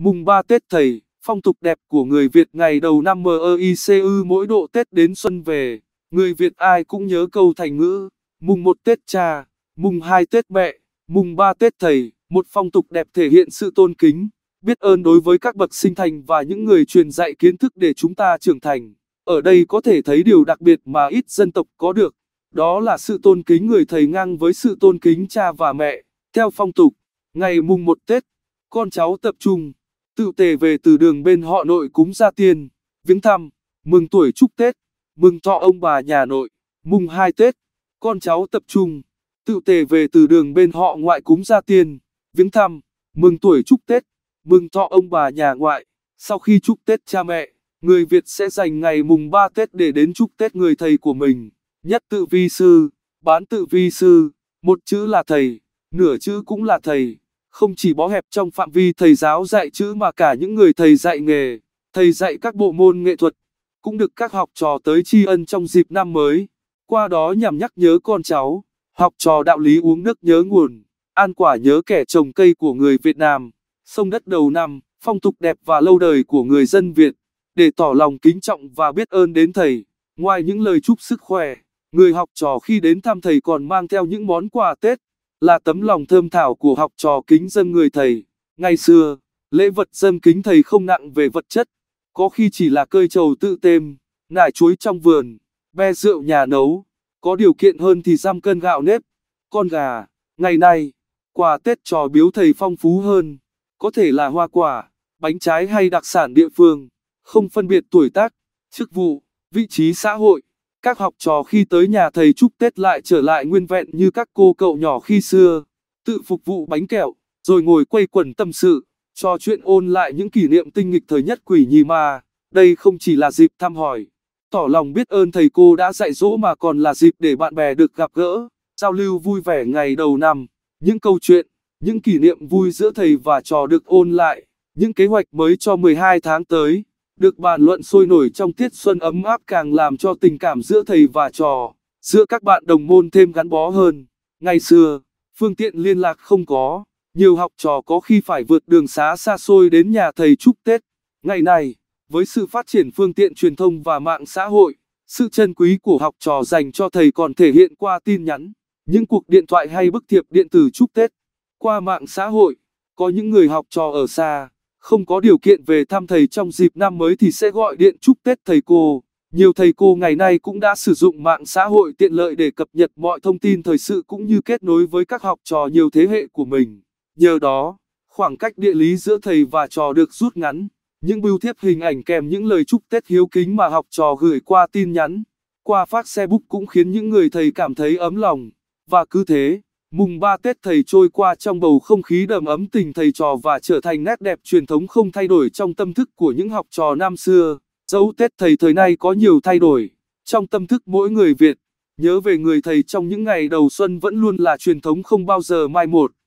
Mùng 3 Tết Thầy, phong tục đẹp của người Việt ngày đầu năm MICU mỗi độ Tết đến xuân về, người Việt ai cũng nhớ câu thành ngữ, mùng 1 Tết cha, mùng 2 Tết mẹ, mùng 3 Tết Thầy, một phong tục đẹp thể hiện sự tôn kính, biết ơn đối với các bậc sinh thành và những người truyền dạy kiến thức để chúng ta trưởng thành. Ở đây có thể thấy điều đặc biệt mà ít dân tộc có được, đó là sự tôn kính người thầy ngang với sự tôn kính cha và mẹ. Theo phong tục, ngày mùng 1 Tết, con cháu tập trung tự tề về từ đường bên họ nội cúng gia tiên, viếng thăm, mừng tuổi chúc Tết, mừng thọ ông bà nhà nội, mùng hai Tết, con cháu tập trung, tự tề về từ đường bên họ ngoại cúng gia tiên, viếng thăm, mừng tuổi chúc Tết, mừng thọ ông bà nhà ngoại. Sau khi chúc Tết cha mẹ, người Việt sẽ dành ngày mùng 3 Tết để đến chúc Tết người thầy của mình, nhất tự vi sư, bán tự vi sư, một chữ là thầy, nửa chữ cũng là thầy không chỉ bó hẹp trong phạm vi thầy giáo dạy chữ mà cả những người thầy dạy nghề, thầy dạy các bộ môn nghệ thuật, cũng được các học trò tới tri ân trong dịp năm mới, qua đó nhằm nhắc nhớ con cháu, học trò đạo lý uống nước nhớ nguồn, ăn quả nhớ kẻ trồng cây của người Việt Nam, sông đất đầu năm, phong tục đẹp và lâu đời của người dân Việt, để tỏ lòng kính trọng và biết ơn đến thầy. Ngoài những lời chúc sức khỏe, người học trò khi đến thăm thầy còn mang theo những món quà Tết, là tấm lòng thơm thảo của học trò kính dân người thầy. Ngày xưa, lễ vật dân kính thầy không nặng về vật chất, có khi chỉ là cơi trầu tự têm, nải chuối trong vườn, be rượu nhà nấu, có điều kiện hơn thì giam cân gạo nếp, con gà. Ngày nay, quà Tết trò biếu thầy phong phú hơn, có thể là hoa quả, bánh trái hay đặc sản địa phương, không phân biệt tuổi tác, chức vụ, vị trí xã hội các học trò khi tới nhà thầy chúc Tết lại trở lại nguyên vẹn như các cô cậu nhỏ khi xưa, tự phục vụ bánh kẹo, rồi ngồi quây quần tâm sự, trò chuyện ôn lại những kỷ niệm tinh nghịch thời nhất quỷ nhì mà. Đây không chỉ là dịp thăm hỏi, tỏ lòng biết ơn thầy cô đã dạy dỗ mà còn là dịp để bạn bè được gặp gỡ, giao lưu vui vẻ ngày đầu năm, những câu chuyện, những kỷ niệm vui giữa thầy và trò được ôn lại, những kế hoạch mới cho 12 tháng tới được bàn luận sôi nổi trong tiết xuân ấm áp càng làm cho tình cảm giữa thầy và trò, giữa các bạn đồng môn thêm gắn bó hơn. Ngày xưa, phương tiện liên lạc không có, nhiều học trò có khi phải vượt đường xá xa xôi đến nhà thầy chúc Tết. Ngày nay, với sự phát triển phương tiện truyền thông và mạng xã hội, sự chân quý của học trò dành cho thầy còn thể hiện qua tin nhắn, những cuộc điện thoại hay bức thiệp điện tử chúc Tết. Qua mạng xã hội, có những người học trò ở xa không có điều kiện về thăm thầy trong dịp năm mới thì sẽ gọi điện chúc Tết thầy cô. Nhiều thầy cô ngày nay cũng đã sử dụng mạng xã hội tiện lợi để cập nhật mọi thông tin thời sự cũng như kết nối với các học trò nhiều thế hệ của mình. Nhờ đó, khoảng cách địa lý giữa thầy và trò được rút ngắn. Những bưu thiếp hình ảnh kèm những lời chúc Tết hiếu kính mà học trò gửi qua tin nhắn, qua phát Facebook cũng khiến những người thầy cảm thấy ấm lòng. Và cứ thế, Mùng 3 Tết thầy trôi qua trong bầu không khí đầm ấm tình thầy trò và trở thành nét đẹp truyền thống không thay đổi trong tâm thức của những học trò năm xưa. Dẫu Tết thầy thời nay có nhiều thay đổi, trong tâm thức mỗi người Việt, nhớ về người thầy trong những ngày đầu xuân vẫn luôn là truyền thống không bao giờ mai một.